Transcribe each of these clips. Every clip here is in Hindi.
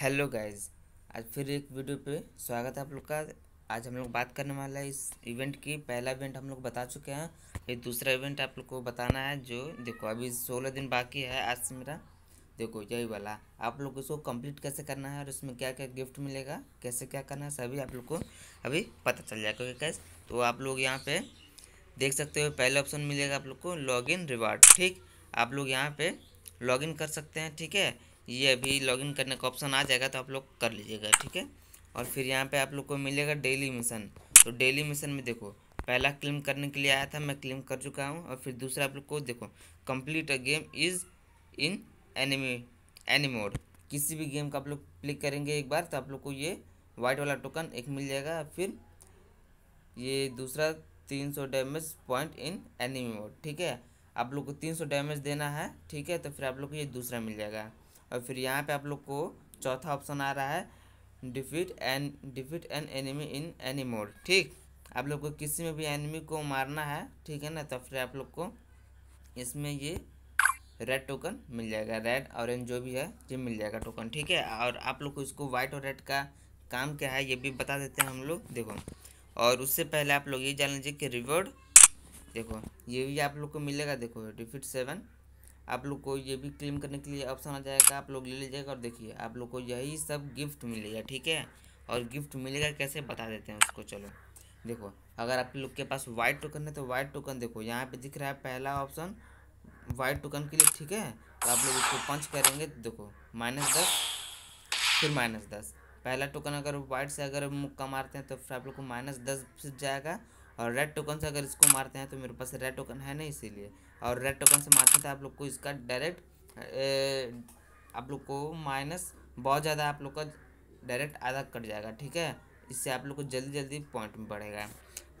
हेलो गाइज आज फिर एक वीडियो पे स्वागत है आप लोग का आज हम लोग बात करने वाला है इस इवेंट की पहला इवेंट हम लोग बता चुके हैं ये दूसरा इवेंट आप लोग को बताना है जो देखो अभी सोलह दिन बाकी है आज से मेरा देखो यही वाला आप लोग इसको कंप्लीट कैसे करना है और इसमें क्या क्या गिफ्ट मिलेगा कैसे क्या करना है सभी आप लोग को अभी पता चल जाएगा कैसे तो आप लोग यहाँ पर देख सकते हो पहला ऑप्शन मिलेगा आप लोग को लॉगिन रिवार्ड ठीक आप लोग यहाँ पर लॉग कर सकते हैं ठीक है ये अभी लॉगिन करने का ऑप्शन आ जाएगा तो आप लोग कर लीजिएगा ठीक है और फिर यहाँ पे आप लोग को मिलेगा डेली मिशन तो डेली मिशन में देखो पहला क्लेम करने के लिए आया था मैं क्लेम कर चुका हूँ और फिर दूसरा आप लोग को देखो complete a game is in enemy enemy mode किसी भी गेम का आप लोग क्लिक करेंगे एक बार तो आप लोग को ये वाइट वाला टोकन एक मिल जाएगा फिर ये दूसरा तीन सौ damage point in enemy mode ठीक है आप लोग को तीन सौ डैमेज देना है ठीक है तो फिर आप लोग को ये दूसरा मिल जाएगा और फिर यहाँ पे आप लोग को चौथा ऑप्शन आ रहा है defeat an defeat an enemy in any mode ठीक आप लोग को किसी में भी एनिमी को मारना है ठीक है ना तो फिर आप लोग को इसमें ये रेड टोकन मिल जाएगा रेड ऑरेंज जो भी है ये मिल जाएगा टोकन ठीक है और आप लोग को इसको वाइट और रेड का काम क्या है ये भी बता देते हैं हम लोग देखो और उससे पहले आप लोग ये जान लीजिए कि रिवॉर्ड देखो ये भी आप लोग को मिलेगा देखो डिफिट सेवन आप लोग को ये भी क्लेम करने के लिए ऑप्शन आ जाएगा आप लोग ले लीजिएगा और देखिए आप लोग को यही सब गिफ्ट मिलेगा ठीक है और गिफ्ट मिलेगा कैसे बता देते हैं उसको चलो देखो अगर आप लोग के पास वाइट टोकन है तो वाइट टोकन देखो यहाँ पे दिख रहा है पहला ऑप्शन वाइट टोकन के लिए ठीक है तो आप लोग इसको पंच करेंगे तो देखो माइनस दस फिर माइनस दस पहला टोकन अगर वाइट से अगर मुक्का मारते हैं तो फिर आप लोग को माइनस दस जाएगा और रेड टोकन से अगर इसको मारते हैं तो मेरे पास रेड टोकन है ना इसीलिए और रेड टोकन से मारते हैं तो आप लोग को इसका डायरेक्ट आप लोग को माइनस बहुत ज़्यादा आप लोग का डायरेक्ट आधा कट जाएगा ठीक है इससे आप लोग को जल्दी जल्दी पॉइंट में बढ़ेगा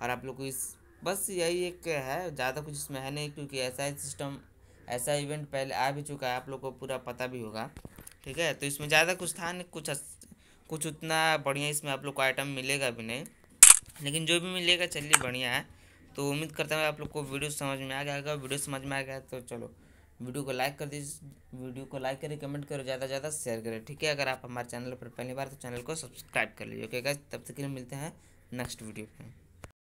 और आप लोग को इस बस यही एक है ज़्यादा कुछ इसमें है नहीं क्योंकि ऐसा ही सिस्टम ऐसा इवेंट पहले आ भी चुका है आप लोग को पूरा पता भी होगा ठीक है तो इसमें ज़्यादा कुछ था नहीं कुछ कुछ उतना बढ़िया इसमें आप लोग को आइटम मिलेगा भी नहीं लेकिन जो भी मिलेगा चलिए बढ़िया है तो उम्मीद करता हूँ आप लोग को वीडियो समझ में आ गया अगर वीडियो समझ में आ गया तो चलो वीडियो को लाइक कर दीजिए वीडियो को लाइक करें कमेंट करो ज़्यादा से ज़्यादा शेयर करें ठीक है अगर आप हमारे चैनल पर पहली बार तो चैनल को सब्सक्राइब कर लीजिए ओके गाइस तब तक के लिए मिलते हैं नेक्स्ट वीडियो पर